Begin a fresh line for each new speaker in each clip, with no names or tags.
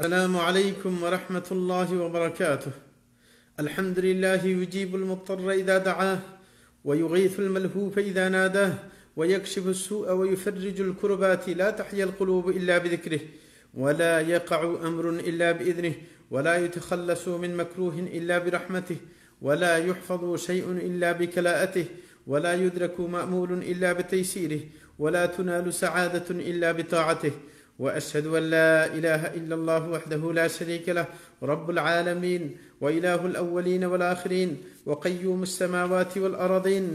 السلام عليكم ورحمة الله وبركاته الحمد لله يجيب المضطر إذا دعاه ويغيث الملهوف إذا ناداه ويكشف السوء ويفرج الكربات لا تحيا القلوب إلا بذكره ولا يقع أمر إلا بإذنه ولا يتخلص من مكروه إلا برحمته ولا يحفظ شيء إلا بكلاءته ولا يدرك مأمول إلا بتيسيره ولا تنال سعادة إلا بطاعته واشهد ان لا اله الا الله وحده لا شريك له رب العالمين واله الاولين والاخرين وقيوم السماوات والارضين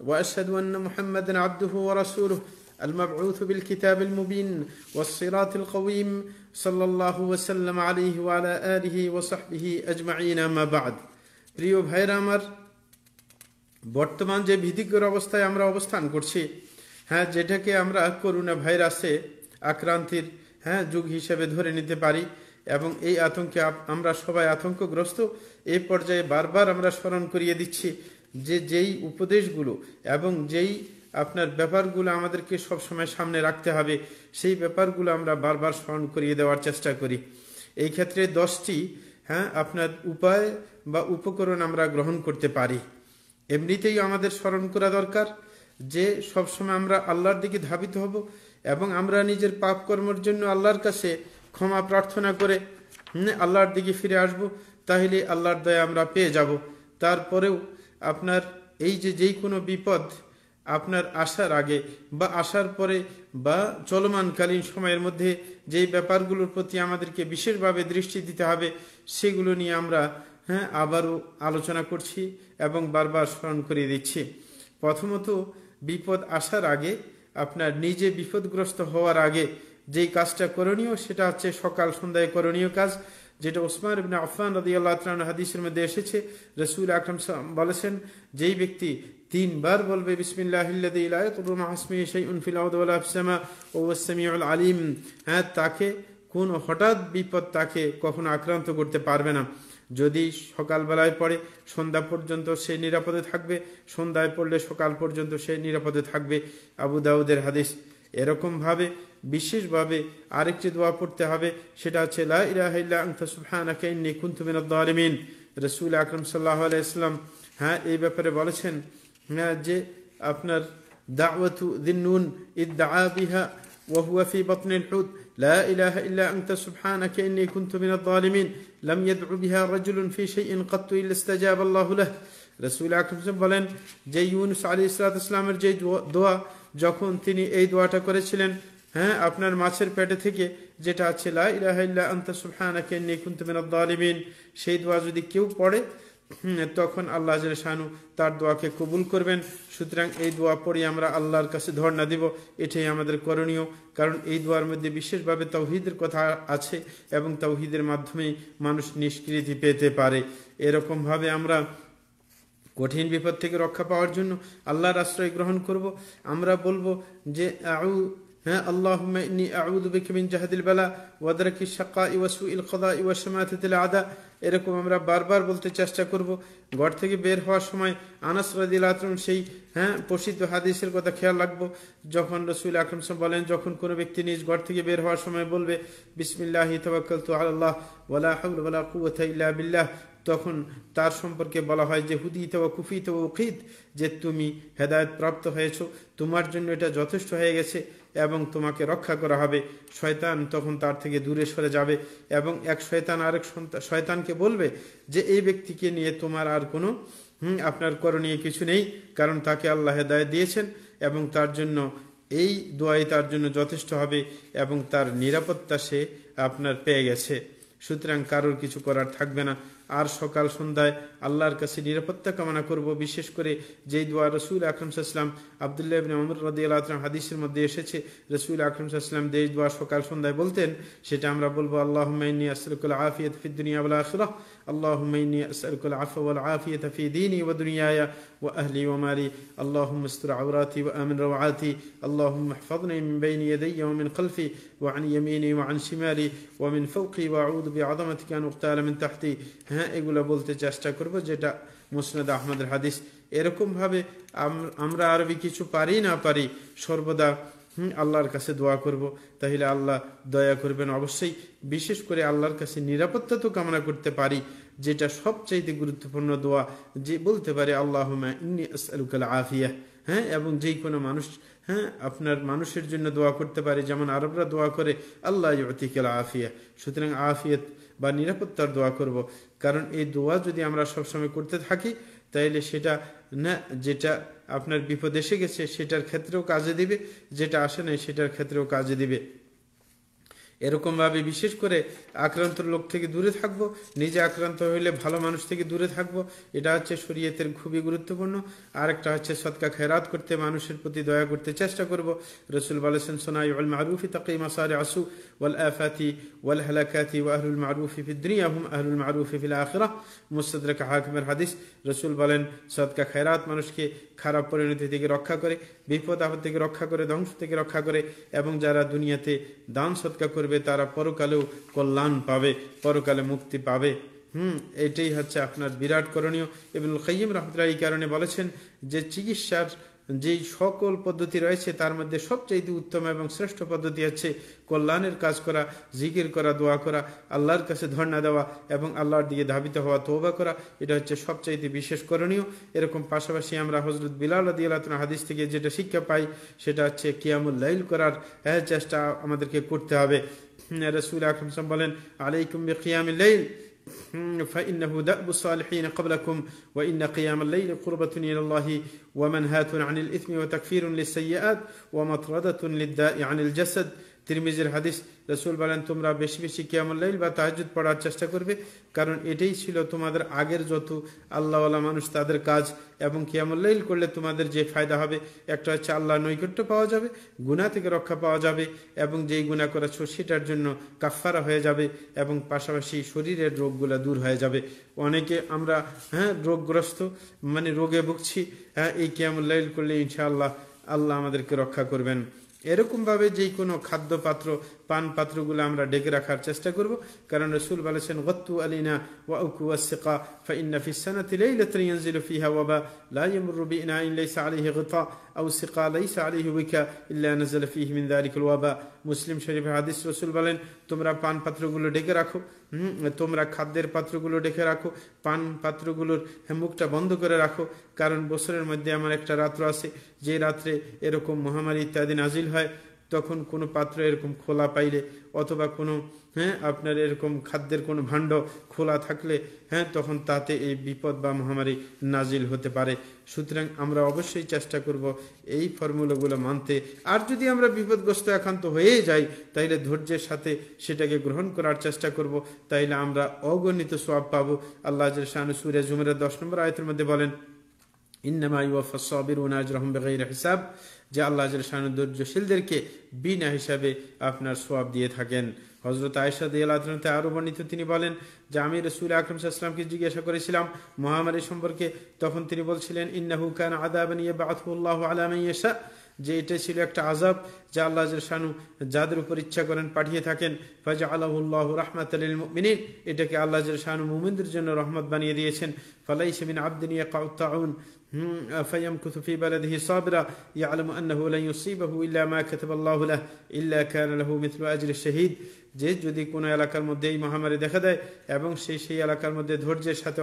واشهد ان محمدا عبده ورسوله المبعوث بالكتاب المبين والصراط القويم صلى الله وسلم عليه وعلى اله وصحبه اجمعين ما بعد প্রিয় ভাইরা আমার বর্তমান যে ভীতিকর অবস্থায় আমরা অবস্থান করছি হ্যাঁ যেটাকে আমরা করোনা ভাইরাসে আক্রান্তির হ্যাঁ যুগ হিসেবে ধরে নিতে পারি এবং এই আতঙ্কে আমরা সবাই আতঙ্কগ্রস্ত এই পর্যায়ে বারবার আমরা স্মরণ করিয়ে দিচ্ছি যে যেই উপদেশগুলো এবং যেই আপনার ব্যাপারগুলো আমাদেরকে সবসময় সামনে রাখতে হবে সেই ব্যাপারগুলো আমরা বারবার স্মরণ করিয়ে দেওয়ার চেষ্টা করি এই ক্ষেত্রে দশটি হ্যাঁ আপনার উপায় বা উপকরণ আমরা গ্রহণ করতে পারি এমনিতেই আমাদের স্মরণ করা দরকার যে সবসময় আমরা আল্লাহর দিকে ধাবিত হব এবং আমরা নিজের পাপ কর্মের জন্য আল্লাহর কাছে ক্ষমা প্রার্থনা করে আল্লাহর দিকে ফিরে আসব তাহলে আল্লাহর দয়া আমরা পেয়ে যাব তারপরেও আপনার এই যে যেই কোনো বিপদ আপনার আসার আগে বা আসার পরে বা চলমানকালীন সময়ের মধ্যে যেই ব্যাপারগুলোর প্রতি আমাদেরকে বিশেষভাবে দৃষ্টি দিতে হবে সেগুলো নিয়ে আমরা হ্যাঁ আবারও আলোচনা করছি এবং বারবার স্মরণ করিয়ে দিচ্ছি প্রথমত বিপদ আসার আগে আপনার নিজে বিপদগ্রস্ত হওয়ার আগে যেই কাজটা করণীয় সেটা হচ্ছে সকাল সন্ধ্যায় করণীয় কাজ যেটা ওসমান ইবিন আফান রদি হাদিসের মধ্যে এসেছে রসুল আকরম বলেছেন যেই ব্যক্তি তিনবার বলবে বিসমিল্লাহিল্লাহমিউল আলিম হ্যাঁ তাকে কোন হঠাৎ বিপদ তাকে কখনো আক্রান্ত করতে পারবে না যদি সকালবেলায় পড়ে সন্ধ্যা পর্যন্ত সে নিরাপদে থাকবে সন্ধ্যায় পড়লে সকাল পর্যন্ত সে নিরাপদে থাকবে আবু দাউদের হাদিস এরকমভাবে বিশেষভাবে আরেকটি দোয়া পড়তে হবে সেটা হচ্ছে লাহানাকিন রসুল আকরম সাল্লাহ আলাইসলাম হ্যাঁ এই ব্যাপারে বলেছেন হ্যাঁ যে আপনার দাওয়াতু দিন নুন ইদ দা বিহা وهو في بطن الحوت لا إله إلا أنت سبحانك إني كنت من الظالمين لم يدعو بها رجل في شيء قط إلا استجاب الله له রসুল আকরম বলেন যে ইউনুস আলী ইসলাত ইসলামের যে দোয়া যখন তিনি এই দোয়াটা করেছিলেন হ্যাঁ আপনার মাছের পেটে থেকে যেটা আছে লা ইলাহা ইল্লা আনতা সুবহানাকা ইন্নী কুনতু মিনাদ সেই দোয়া যদি কেউ পড়ে তখন আল্লাহ শাহানু তার দোয়াকে কবুল করবেন সুতরাং এই দোয়া পড়ে আমরা আল্লাহর কাছে ধর্ণা দিব এটাই আমাদের করণীয় কারণ এই দোয়ার মধ্যে বিশেষভাবে তৌহিদের কথা আছে এবং তৌহিদের মাধ্যমেই মানুষ নিষ্কৃতি পেতে পারে এরকমভাবে আমরা কঠিন বিপদ থেকে রক্ষা পাওয়ার জন্য আল্লাহর আশ্রয় গ্রহণ করব আমরা বলবো যে আউ হ্যাঁ আল্লাহুম্মা ইন্নি আউযু বিকা মিন জাহাদিল বালা ওয়া দারাকিস শাকা ওয়া সুইল কাদা ওয়া শামাতাতিল আদা এরকম আমরা বারবার বলতে চেষ্টা করব ঘর থেকে বের হওয়ার সময় আনাস রাদিল আতরম সেই হ্যাঁ প্রসিদ্ধ হাদিসের কথা খেয়াল রাখবো যখন রসুল আকরম বলেন যখন কোনো ব্যক্তি নিজ ঘর থেকে বের হওয়ার সময় বলবে বিসমিল্লাহি তাওয়াক্কালতু আলা আল্লাহ ওয়ালা হাওলা ওয়ালা কুওয়াতা ইল্লা বিল্লাহ তখন তার সম্পর্কে বলা হয় যে হুদি তো কুফি তো উখিদ যে তুমি হেদায়ত প্রাপ্ত হয়েছ তোমার জন্য এটা যথেষ্ট হয়ে গেছে এবং তোমাকে রক্ষা করা হবে শয়তান তখন তার থেকে দূরে সরে যাবে এবং এক শয়তান আরেক শয়তানকে বলবে যে এই ব্যক্তিকে নিয়ে তোমার আর কোনো আপনার করণীয় কিছু নেই কারণ তাকে আল্লাহ হেদায়ত দিয়েছেন এবং তার জন্য এই দোয়াই তার জন্য যথেষ্ট হবে এবং তার নিরাপত্তা সে আপনার পেয়ে গেছে সুতরাং কারোর কিছু করার থাকবে না আর সকাল সন্ধ্যায় আল্লাহর কাছে নিরাপত্তা কামনা করব বিশেষ করে যেই দোয়া রসুল আকরম সাহসাল্লাম আবদুল্লাহ ইবিন অমর রদিয়াল্লাহাম হাদিসের মধ্যে এসেছে রসুল আকরম সাহসাল্লাম দেশ দোয়া সকাল সন্ধ্যায় বলতেন সেটা আমরা বলবো আল্লাহ মাইনি আসরকুল আফিয়ত ফিদ্দুনিয়া বলা আখরহ আল্লাহ মাইনি আসরকুল আফ আফিয়ত ফি দিনি ও দুনিয়া ও আহলি ওয়া মালি আল্লাহ استر عوراتي وآمن روعاتي اللهم احفظني من بين يدي ومن خلفي وعن يميني وعن شمالي ومن فوقي وأعوذ بعظمتك أن أغتال من تحتي হ্যাঁ এগুলো বলতে চেষ্টা করব যেটা মুসনাদ আহমদের হাদিস এরকমভাবে আমরা আরবি কিছু পারি না পারি সর্বদা হম আল্লাহর কাছে দোয়া করব তাহলে আল্লাহ দয়া করবেন অবশ্যই বিশেষ করে আল্লাহর কাছে নিরাপত্তা তো কামনা করতে পারি যেটা সবচাইতে গুরুত্বপূর্ণ দোয়া যে বলতে পারে আল্লাহ আফিয়া হ্যাঁ এবং যে কোনো মানুষ হ্যাঁ আপনার মানুষের জন্য দোয়া করতে পারে যেমন আরবরা দোয়া করে আল্লাহ আফিয়া সুতরাং আফিয়ত বা নিরাপত্তার দোয়া করব। কারণ এই দোয়া যদি আমরা সবসময় করতে থাকি তাইলে সেটা না যেটা আপনার বিপদ এসে গেছে সেটার ক্ষেত্রেও কাজে দিবে যেটা আসে নাই সেটার ক্ষেত্রেও কাজে দিবে এরকমভাবে বিশেষ করে আক্রান্ত লোক থেকে দূরে থাকব নিজে আক্রান্ত হইলে ভালো মানুষ থেকে দূরে থাকব এটা হচ্ছে শরীয়তের খুবই গুরুত্বপূর্ণ আর একটা হচ্ছে সৎকা খেরাত করতে মানুষের প্রতি দয়া করতে চেষ্টা করব রসুল বলেছেন সোনাই ওয়াল মারুফি তাকি মাসারে আসু ওয়াল আফাতি ওয়াল হালাকাতি ওয়াহরুল মারুফি ফিদ্রি আহম আহরুল মারুফি ফিল আখরা মুসদরক হাকিমের হাদিস রসুল বলেন সৎকা খেরাত মানুষকে খারাপ পরিণতি থেকে রক্ষা করে বিপদ আপদ থেকে রক্ষা করে ধ্বংস থেকে রক্ষা করে এবং যারা দুনিয়াতে দান সৎকা করবে করবে তারা পরকালেও কল্যাণ পাবে পরকালে মুক্তি পাবে হুম এটাই হচ্ছে আপনার বিরাট করণীয় এবং খাইম রহমতুল্লাহ এই কারণে বলেছেন যে চিকিৎসার যেই সকল পদ্ধতি রয়েছে তার মধ্যে সবচেয়ে উত্তম এবং শ্রেষ্ঠ পদ্ধতি হচ্ছে কল্যাণের কাজ করা জিকির করা দোয়া করা আল্লাহর কাছে ধর্ণা দেওয়া এবং আল্লাহর দিকে ধাবিত হওয়া তোবা করা এটা হচ্ছে সবচাইতে বিশেষ করণীয় এরকম পাশাপাশি আমরা হজরত বিলাল আদিয়ালাতনা হাদিস থেকে যেটা শিক্ষা পাই সেটা হচ্ছে কিয়ামুল লাইল করার চেষ্টা আমাদেরকে করতে হবে رسول أكرم صلى الله عليه وسلم عليكم بقيام الليل فإنه دأب الصالحين قبلكم وإن قيام الليل قربة إلى الله ومنهاة عن الإثم وتكفير للسيئات ومطردة للداء عن الجسد তিরমিজের হাদিস রসুল বলেন তোমরা বেশি বেশি কিয়ামুল্লাইল বা তাহাজুদ পড়ার চেষ্টা করবে কারণ এটাই ছিল তোমাদের আগের যত আল্লাহওয়ালা মানুষ তাদের কাজ এবং কিয়ামুল্লাইল করলে তোমাদের যে ফায়দা হবে একটা হচ্ছে আল্লাহ নৈকট্য পাওয়া যাবে গুণা থেকে রক্ষা পাওয়া যাবে এবং যেই গুণা করেছ সেটার জন্য কাফারা হয়ে যাবে এবং পাশাপাশি শরীরের রোগগুলো দূর হয়ে যাবে অনেকে আমরা হ্যাঁ রোগগ্রস্ত মানে রোগে ভুগছি হ্যাঁ এই কিয়ামুল্লাইল করলে ইনশাআল্লাহ আল্লাহ আমাদেরকে রক্ষা করবেন এরকমভাবে যে কোনো খাদ্যপাত্র পান পাত্রগুলো আমরা ডেকে রাখার চেষ্টা করব কারণ রাসূল বলেছেন গত্তু আলিনা ওয়া উকু আসিকা فإن في السنة ليلة ينزل فيها وباء لا يمر بإناء ليس عليه غطاء أو سقى ليس عليه وكاء إلا نزل فيه من ذلك ওয়াবা মুসলিম শরীফ হাদিস রাসূল বলেন তোমরা পান পাত্রগুলো ডেকে রাখো তোমরা খাদ্যের পাত্রগুলো ডেকে রাখো পান পাত্রগুলোর মুখটা বন্ধ করে রাখো কারণ বছরের মধ্যে আমার একটা রাত্র আছে যে রাত্রে এরকম মহামারী ইত্যাদি নাজিল হয় তখন কোনো পাত্র এরকম খোলা পাইলে অথবা কোনো হ্যাঁ আপনার এরকম খাদ্যের কোনো ভাণ্ড খোলা থাকলে হ্যাঁ তখন তাতে এই বিপদ বা মহামারী নাজিল হতে পারে সুতরাং আমরা অবশ্যই চেষ্টা করব এই ফর্মুলাগুলো মানতে আর যদি আমরা বিপদগ্রস্ত একান্ত হয়ে যাই তাইলে ধৈর্যের সাথে সেটাকে গ্রহণ করার চেষ্টা করব তাইলে আমরা অগণিত সব পাবো আল্লাহ শাহানু সুরে জুমের দশ নম্বর আয়তের মধ্যে বলেন ইন্নামা ইউফা সবির উনাজ রহম বেগাইর হিসাব যে আল্লাহ ধৈর্যশীলদেরকে বিনা হিসাবে আপনার সোয়াব দিয়ে থাকেন হজরত আয়সা দিয়ালাতে আরও বর্ণিত তিনি বলেন যে আমি রসুল আকরম সাহসলামকে জিজ্ঞাসা করেছিলাম মহামারী সম্পর্কে তখন তিনি বলছিলেন ইন্নাহু খান আদাবান ইয়ে বাথুল্লাহ আলাম ইয়েশা যে এটা ছিল একটা আজাব যা আল্লাহ শাহু যাদের উপর ইচ্ছা করেন পাঠিয়ে থাকেন ফাজা আল্লাহুল্লাহ রহমাত মিনিন এটাকে আল্লাহ শানু মুমিনদের জন্য রহমত বানিয়ে দিয়েছেন ফলাই সেমিন আব্দিনিয়া কাউতাউন فيمكث في بلده صابرا يعلم أنه لن يصيبه إلا ما كتب الله له إلا كان له مثل أجر الشهيد যে যদি কোনো এলাকার মধ্যে এই মহামারী দেখা দেয় এবং সে সেই এলাকার মধ্যে ধৈর্যের সাথে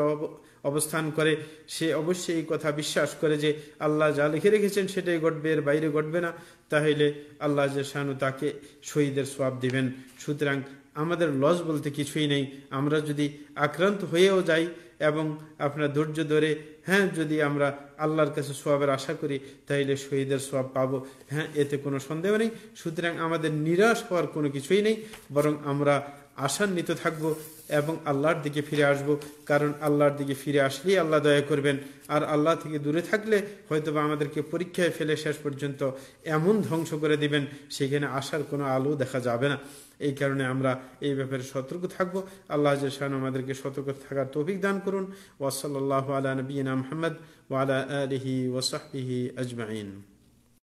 অবস্থান করে সে অবশ্যই এই কথা বিশ্বাস করে যে আল্লাহ যা লিখে রেখেছেন সেটাই ঘটবে এর বাইরে ঘটবে না তাহলে আল্লাহ শাহানু তাকে শহীদের সোয়াব দিবেন সুতরাং আমাদের লস বলতে কিছুই নেই আমরা যদি আক্রান্ত হয়েও যাই এবং আপনার ধৈর্য ধরে হ্যাঁ যদি আমরা আল্লাহর কাছে সোয়াবের আশা করি তাহলে শহীদের সোয়াব পাবো হ্যাঁ এতে কোনো সন্দেহ নেই সুতরাং আমাদের নিরাশ হওয়ার কোনো কিছুই নেই বরং আমরা আসান্বিত থাকবো এবং আল্লাহর দিকে ফিরে আসব কারণ আল্লাহর দিকে ফিরে আসলেই আল্লাহ দয়া করবেন আর আল্লাহ থেকে দূরে থাকলে হয়তোবা আমাদেরকে পরীক্ষায় ফেলে শেষ পর্যন্ত এমন ধ্বংস করে দিবেন সেখানে আসার কোনো আলো দেখা যাবে না এই কারণে আমরা এই ব্যাপারে সতর্ক থাকব আল্লাহ জাহান আমাদেরকে সতর্ক থাকার তৌফিক দান করুন ওয়াসাল্লাহ আলা নবীনা মোহাম্মদ ওয়ালা আলহি ওসাহি আজমাইন